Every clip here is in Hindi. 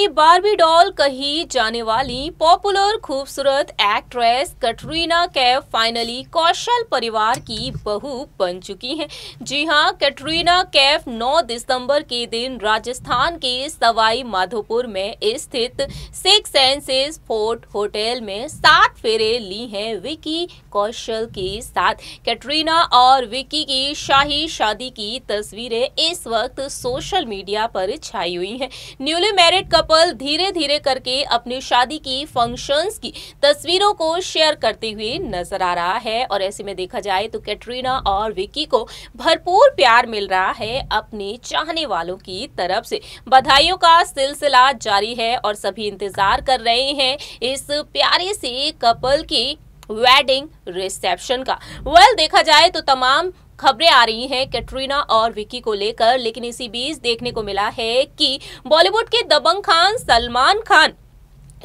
की बारबी डॉल कही जाने वाली पॉपुलर खूबसूरत एक्ट्रेस कैटरीना कैफ फाइनली कौशल परिवार की बहू बन चुकी हैं जी हां कैटरीना कैफ 9 दिसंबर के दिन राजस्थान के सवाई माधोपुर में स्थित सिक्स सेंसेस फोर्ट होटल में सात फेरे ली हैं विकी कौशल के साथ कैटरीना और विकी की शाही शादी की तस्वीरें इस वक्त सोशल मीडिया पर छाई हुई है न्यूली मैरिड कपल कपल धीरे धीरे करके अपनी शादी की फंक्शंस की तस्वीरों को शेयर करते हुए नजर आ रहा है और ऐसे में देखा जाए तो कैटरीना और विक्की को भरपूर प्यार मिल रहा है अपने चाहने वालों की तरफ से बधाइयों का सिलसिला जारी है और सभी इंतजार कर रहे हैं इस प्यारे से कपल की वेडिंग रिसेप्शन का वेल well, देखा जाए तो तमाम खबरें आ रही हैं कैटरीना और विकी को लेकर लेकिन इसी बीच देखने को मिला है कि बॉलीवुड के दबंग खान सलमान खान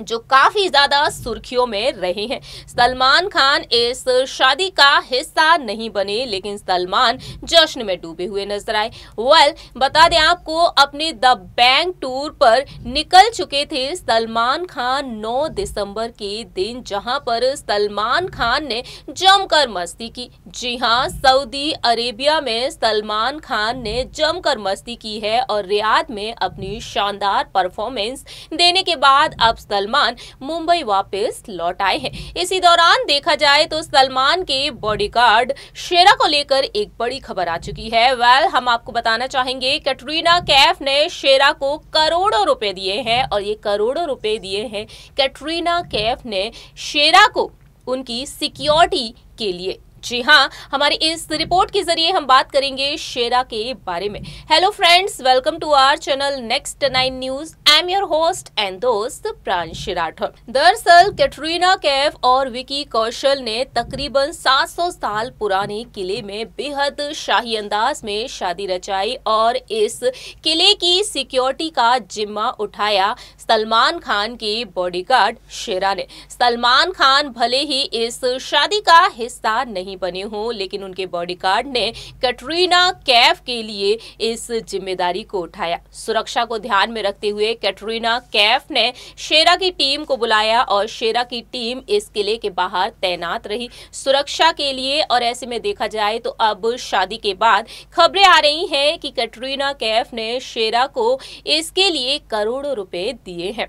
जो काफ़ी ज़्यादा सुर्खियों में रहे हैं सलमान खान इस शादी का हिस्सा नहीं बने लेकिन सलमान जश्न में डूबे हुए नजर आए वेल बता दें आपको अपने द बैंक टूर पर निकल चुके थे सलमान खान 9 दिसंबर के दिन जहां पर सलमान खान ने जमकर मस्ती की जी हां सऊदी अरेबिया में सलमान खान ने जमकर मस्ती की है और रियाद में अपनी शानदार परफॉर्मेंस देने के बाद अब सल सलमान मुंबई वापस लौट आए हैं इसी दौरान देखा जाए तो सलमान के बॉडीगार्ड शेरा को लेकर एक बड़ी खबर आ चुकी है वेल हम आपको बताना चाहेंगे कैटरीना कैफ ने शेरा को करोड़ों रुपए दिए हैं और ये करोड़ों रुपए दिए हैं कैटरीना कैफ ने शेरा को उनकी सिक्योरिटी के लिए जी हाँ हमारी इस रिपोर्ट के जरिए हम बात करेंगे शेरा के बारे में hello friends welcome to our channel next nine news I am your host and दोस्त प्रांश राठौर दरअसल कैटरीना कैफ और विकी कौशल ने तकरीबन 700 साल पुराने किले में बेहद शाही अंदाज में शादी रचाई और इस किले की सिक्योरिटी का जिम्मा उठाया सलमान खान के बॉडीगार्ड शेरा ने सलमान खान भले ही इस शादी का हिस्सा नहीं बने हों लेकिन उनके बॉडीगार्ड ने कैटरीना कैफ के लिए इस जिम्मेदारी को उठाया सुरक्षा को ध्यान में रखते हुए कैटरीना कैफ ने शेरा की टीम को बुलाया और शेरा की टीम इस किले के बाहर तैनात रही सुरक्षा के लिए और ऐसे में देखा जाए तो अब शादी के बाद खबरें आ रही हैं कि कैटरीना कैफ ने शेरा को इसके लिए करोड़ों रुपए दिए हैं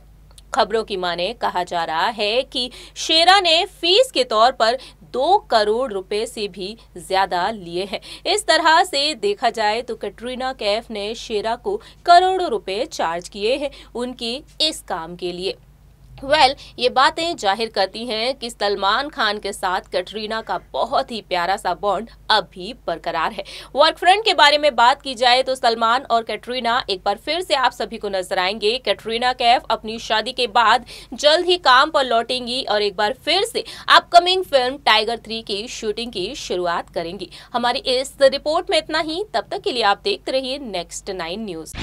खबरों की माने कहा जा रहा है कि शेरा ने फीस के तौर पर दो करोड़ रुपए से भी ज्यादा लिए हैं इस तरह से देखा जाए तो कैटरीना कैफ ने शेरा को करोड़ों रुपए चार्ज किए हैं उनके इस काम के लिए वेल well, ये बातें जाहिर करती हैं कि सलमान खान के साथ कटरीना का बहुत ही प्यारा सा बॉन्ड अब भी बरकरार है वर्क फ्रेंड के बारे में बात की जाए तो सलमान और कटरीना एक बार फिर से आप सभी को नजर आएंगे कटरीना कैफ अपनी शादी के बाद जल्द ही काम पर लौटेंगी और एक बार फिर से अपकमिंग फिल्म टाइगर थ्री की शूटिंग की शुरुआत करेंगी हमारी इस रिपोर्ट में इतना ही तब तक के लिए आप देखते रहिए नेक्स्ट नाइन न्यूज़